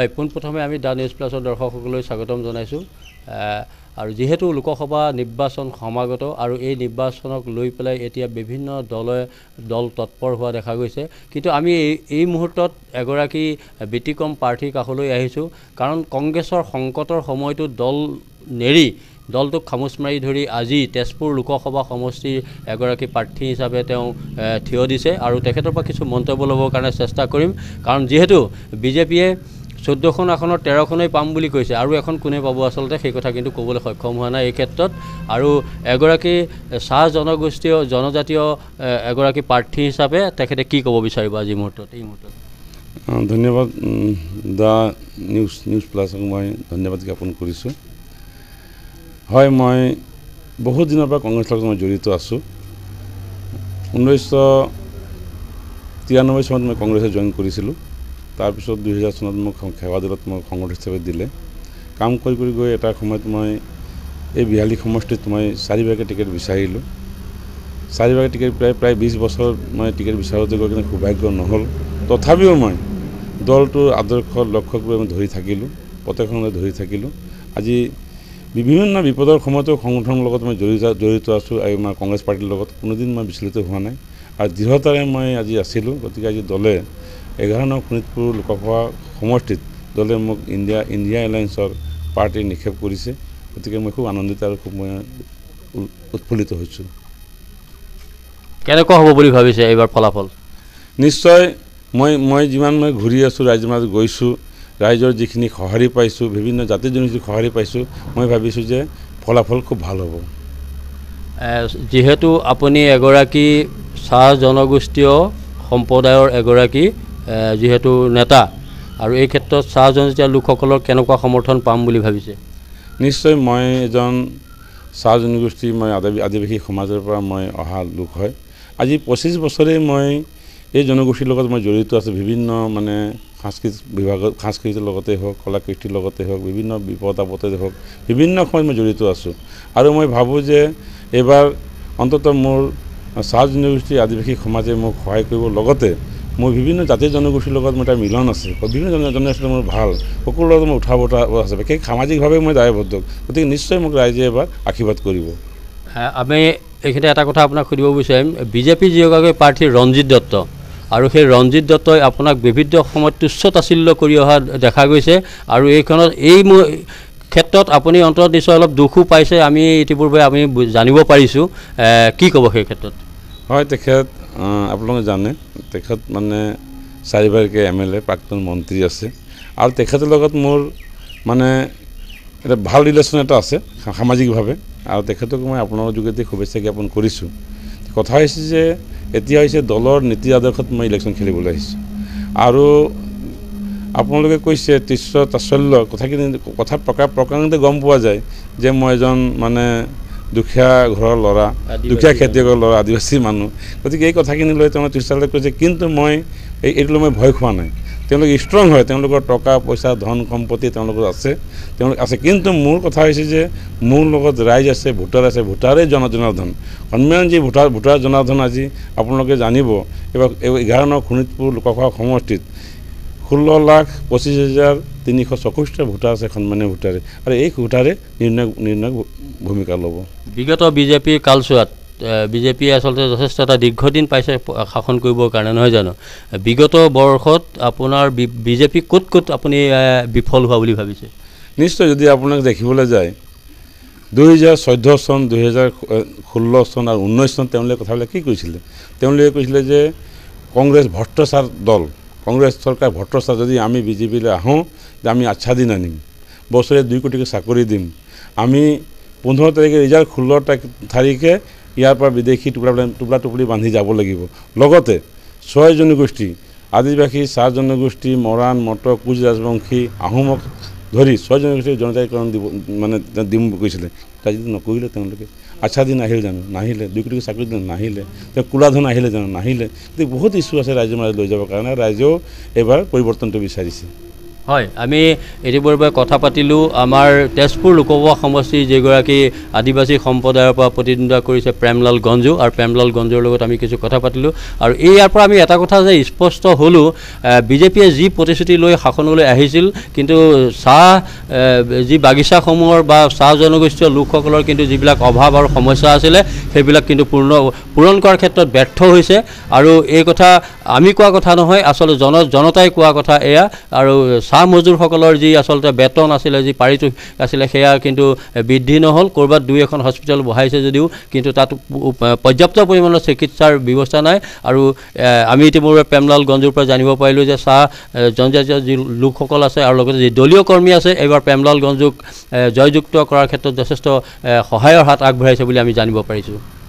হয় পোনপ্ৰথমে আমি দ্য নিউজ প্লাছৰ দৰ্শকসকললৈ স্বাগতম জনাইছোঁ আৰু যিহেতু লোকসভা নিৰ্বাচন সমাগত আৰু এই নিৰ্বাচনক লৈ পেলাই এতিয়া বিভিন্ন দলে দল তৎপৰ হোৱা দেখা গৈছে কিন্তু আমি এই এই মুহূৰ্তত এগৰাকী ব্যতিক্ৰম প্ৰাৰ্থীৰ কাষলৈ আহিছোঁ কাৰণ কংগ্ৰেছৰ সংকটৰ সময়টো দল নেৰি দলটোক খামোচ মাৰি ধৰি আজি তেজপুৰ লোকসভা সমষ্টিৰ এগৰাকী প্ৰাৰ্থী হিচাপে তেওঁ থিয় দিছে আৰু তেখেতৰ পৰা কিছু মন্তব্য ল'বৰ কাৰণে চেষ্টা কৰিম কাৰণ যিহেতু বিজেপিয়ে চৈধ্যখন আসনৰ তেৰখনেই পাম বুলি কৈছে আৰু এখন কোনে পাব আচলতে সেই কথা কিন্তু ক'বলৈ সক্ষম হোৱা নাই এই ক্ষেত্ৰত আৰু এগৰাকী চাহ জনগোষ্ঠীয় জনজাতীয় এগৰাকী প্ৰাৰ্থী হিচাপে তেখেতে কি ক'ব বিচাৰিব আজি মুহূৰ্তত এই মুহূৰ্তত ধন্যবাদ দ্য নিউজ নিউজ প্লাছক মই ধন্যবাদ জ্ঞাপন কৰিছোঁ হয় মই বহুত দিনৰ পৰা কংগ্ৰেছৰ লগত মই জড়িত আছোঁ ঊনৈছশ তিৰান্নব্বৈ চনত মই কংগ্ৰেছে জইন কৰিছিলোঁ তাৰপিছত দুহেজাৰ চনত মোক সেৱা আদালত মই সংগঠ হিচাপে দিলে কাম কৰি কৰি গৈ এটা সময়ত মই এই বিহালী সমষ্টিত মই চাৰিবাৰকৈ টিকেট বিচাৰিলোঁ চাৰিবাৰকৈ টিকেট প্ৰায় প্ৰায় বিছ বছৰ মই টিকেট বিচাৰোঁতে গৈ কিন্তু সৌভাগ্য নহ'ল তথাপিও মই দলটোৰ আদৰ্শ লক্ষ্যক লৈ মই ধৰি থাকিলোঁ প্ৰত্যেকখনলৈ ধৰি থাকিলোঁ আজি বিভিন্ন বিপদৰ সময়তো সংগঠনৰ লগত মই জড়িত জড়িত আছোঁ আৰু আমাৰ কংগ্ৰেছ পাৰ্টীৰ লগত কোনোদিন মই বিচলিত হোৱা নাই আৰু দৃঢ়তাৰে মই আজি আছিলোঁ গতিকে আজি দলে এঘাৰ ন শোণিতপুৰ লোকসভা সমষ্টিত দলে মোক ইণ্ডিয়া ইণ্ডিয়া এলায়েঞ্চৰ পাৰ্টীৰ নিক্ষেপ কৰিছে গতিকে মই খুব আনন্দিত আৰু খুব মই উৎফুল্লিত হৈছোঁ কেনেকুৱা হ'ব বুলি ভাবিছে এইবাৰ ফলাফল নিশ্চয় মই মই যিমান মই ঘূৰি আছোঁ ৰাইজৰ মাজত গৈছোঁ ৰাইজৰ যিখিনি সঁহাৰি পাইছোঁ বিভিন্ন জাতি জনগোষ্ঠীৰ সঁহাৰি পাইছোঁ মই ভাবিছোঁ যে ফলাফল খুব ভাল হ'ব যিহেতু আপুনি এগৰাকী চাহ জনগোষ্ঠীয় সম্প্ৰদায়ৰ এগৰাকী যিহেতু নেতা আৰু এই ক্ষেত্ৰত চাহ জনজাতীয় লোকসকলৰ কেনেকুৱা সমৰ্থন পাম বুলি ভাবিছে নিশ্চয় মই এজন চাহ জনগোষ্ঠী মই আদিবাসী আদিবাসী সমাজৰ পৰা মই অহা লোক হয় আজি পঁচিছ বছৰে মই এই জনগোষ্ঠীৰ লগত মই জড়িত আছোঁ বিভিন্ন মানে সাংস্কৃতিক বিভাগত সাংস্কৃতিৰ লগতে হওক কলাকৃষ্টিৰ লগতে হওক বিভিন্ন বিপদ আপদতে হওক বিভিন্ন সময়ত মই জড়িত আছোঁ আৰু মই ভাবোঁ যে এইবাৰ অন্ততঃ মোৰ চাহ জনগোষ্ঠী আদিবাসী সমাজে মোক সহায় কৰিব লগতে মোৰ বিভিন্ন জাতি জনগোষ্ঠীৰ লগত মোৰ এটা মিলন আছে বিভিন্ন জনগোষ্ঠীৰ মোৰ ভাল সকলো লগত মই উঠা বতা আছে বিশেষ সামাজিকভাৱে মই দায়বদ্ধ গতিকে নিশ্চয় মোক ৰাইজে এবাৰ আশীৰ্বাদ কৰিব আমি এইখিনি এটা কথা আপোনাক সুধিব বিচাৰিম বিজেপি যিগৰাকী প্ৰাৰ্থী ৰঞ্জিত দত্ত আৰু সেই ৰঞ্জিত দত্তই আপোনাক বিভিন্ন সময়ত তুচ্ছ তাচিল্য কৰি অহা দেখা গৈছে আৰু এইখনত এই মোৰ ক্ষেত্ৰত আপুনি অন্তত নিশ্চয় অলপ দুখো পাইছে আমি ইতিপূৰ্বে আমি জানিব পাৰিছোঁ কি ক'ব সেই ক্ষেত্ৰত হয় তেখেত আপোনালোকে জানে তেখেত মানে চাৰিবাৰকৈ এম এল এ প্ৰাক্তন মন্ত্ৰী আছে আৰু তেখেতৰ লগত মোৰ মানে এটা ভাল ৰিলেশ্যন এটা আছে সামাজিকভাৱে আৰু তেখেতক মই আপোনাৰ যোগেদি শুভেচ্ছা জ্ঞাপন কৰিছোঁ কথা হৈছে যে এতিয়া হৈছে দলৰ নীতি আদৰ্শত মই ইলেকশ্যন খেলিবলৈ আহিছোঁ আৰু আপোনালোকে কৈছে তিছ তাৎসল্য কথাখিনি কথা প্ৰকাশ প্ৰকাণতে গম পোৱা যায় যে মই এজন মানে দুখীয়া ঘৰৰ ল'ৰা দুখীয়া খেতিয়কৰ ল'ৰা আদিবাসী মানুহ গতিকে এই কথাখিনি লৈ তেওঁলোকে টিচাৰলৈ কৈছে কিন্তু মই এই এইটোলৈ মই ভয় খোৱা নাই তেওঁলোক ষ্ট্ৰং হয় তেওঁলোকৰ টকা পইচা ধন সম্পত্তি তেওঁলোকৰ আছে তেওঁলোক আছে কিন্তু মোৰ কথা হৈছে যে মোৰ লগত ৰাইজ আছে ভোটাৰ আছে ভোটাৰেই জনজনাৰ্ধন সন্মিলনজী ভোটাৰ ভোটাৰ জনাৰ্ধন আজি আপোনালোকে জানিব এইবাৰ এঘাৰ ন শোণিতপুৰ লোকসভা সমষ্টিত ষোল্ল লাখ পঁচিছ হাজাৰ তিনিশ চৌষষ্ঠিটা ভোটাৰ আছে সন্মানীয় ভোটাৰে আৰু এই ভোটাৰে নিৰ্ণায়ক নিৰ্ণায়ক ভূমিকা ল'ব বিগত বিজেপিৰ কালচোৱাত বিজেপিয়ে আচলতে যথেষ্ট এটা দীৰ্ঘদিন পাইছে শাসন কৰিবৰ কাৰণে নহয় জানো বিগত বৰ্ষত আপোনাৰ বি বিজেপি ক'ত ক'ত আপুনি বিফল হোৱা বুলি ভাবিছে নিশ্চয় যদি আপোনাক দেখিবলৈ যায় দুহেজাৰ চৈধ্য চন দুহেজাৰ ষোল্ল চন আৰু ঊনৈছ চন তেওঁলোকে কথাবিলাক কি কৈছিলে তেওঁলোকে কৈছিলে যে কংগ্ৰেছ ভট্টাচাৰ দল কংগ্ৰেছ চৰকাৰ ভট্টচাৰ যদি আমি বিজেপিলৈ আহোঁ যে আমি আচ্ছাদিন আনিম বছৰে দুই কোটিকৈ চাকৰি দিম আমি পোন্ধৰ তাৰিখে ৰিজাল্ট ষোল্ল তাৰিখে ইয়াৰ পৰা বিদেশী টুকুৰা টুকুৰা টুকুৰি বান্ধি যাব লাগিব লগতে ছয় জনগোষ্ঠী আদিবাসী চাহ জনগোষ্ঠী মৰাণ মটক কোচ ৰাজবংশী আহোমক ধৰি ছয় জনগোষ্ঠীৰ জনজাতিকৰণ দিব মানে দিম কৈছিলে তাৰ যদি নকৰিলে তেওঁলোকে আচ্ছা দিন আহিল জানো নাহিলে দুই কোটিকৈ চাকৰি দিলে নাহিলে তেওঁ কোলাধন আহিলে জানো নাহিলে গতিকে বহুত ইছ্যু আছে ৰাইজৰ মাজত লৈ যাবৰ কাৰণে ৰাইজেও এইবাৰ পৰিৱৰ্তনটো বিচাৰিছে হয় আমি ইতিপূৰ্বে কথা পাতিলোঁ আমাৰ তেজপুৰ লোকসভা সমষ্টিৰ যিগৰাকী আদিবাসী সম্প্ৰদায়ৰ পৰা প্ৰতিদ্বন্দ্বিতা কৰিছে প্ৰেমলাল গঞ্জু আৰু প্ৰেমলাল গঞ্জুৰ লগত আমি কিছু কথা পাতিলোঁ আৰু এই ইয়াৰ পৰা আমি এটা কথা যে স্পষ্ট হ'লোঁ বিজেপিয়ে যি প্ৰতিশ্ৰুতি লৈ শাসনলৈ আহিছিল কিন্তু চাহ যি বাগিচাসমূহৰ বা চাহ জনগোষ্ঠীয় লোকসকলৰ কিন্তু যিবিলাক অভাৱ আৰু সমস্যা আছিলে সেইবিলাক কিন্তু পূৰ্ণ পূৰণ কৰাৰ ক্ষেত্ৰত ব্যৰ্থ হৈছে আৰু এই কথা আমি কোৱা কথা নহয় আচলতে জন জনতাই কোৱা কথা এয়া আৰু চাহ মজদুৰসকলৰ যি আচলতে বেতন আছিলে যি পাৰিতোষিক আছিলে সেয়া কিন্তু বৃদ্ধি নহ'ল ক'ৰবাত দুই এখন হস্পিটেল বহাইছে যদিও কিন্তু তাত পৰ্যাপ্ত পৰিমাণৰ চিকিৎসাৰ ব্যৱস্থা নাই আৰু আমি ইতিমধ্যে প্ৰেমলাল গঞ্জৰ পৰা জানিব পাৰিলোঁ যে চাহ জনজাতীয় যি লোকসকল আছে আৰু লগতে যি দলীয় কৰ্মী আছে এইবাৰ প্ৰেমলাল গঞ্জক জয়যুক্ত কৰাৰ ক্ষেত্ৰত যথেষ্ট সহায়ৰ হাত আগবঢ়াইছে বুলি আমি জানিব পাৰিছোঁ